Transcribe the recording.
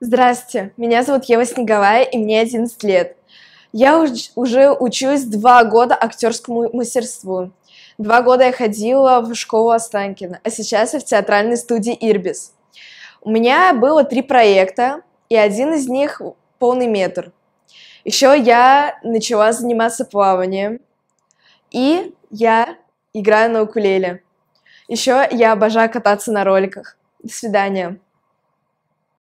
Здравствуйте, меня зовут Ева Снеговая, и мне 11 лет. Я уж, уже учусь два года актерскому мастерству. Два года я ходила в школу Останкина, а сейчас я в театральной студии «Ирбис». У меня было три проекта, и один из них — полный метр. Еще я начала заниматься плаванием, и я играю на укулеле. Еще я обожаю кататься на роликах. До свидания.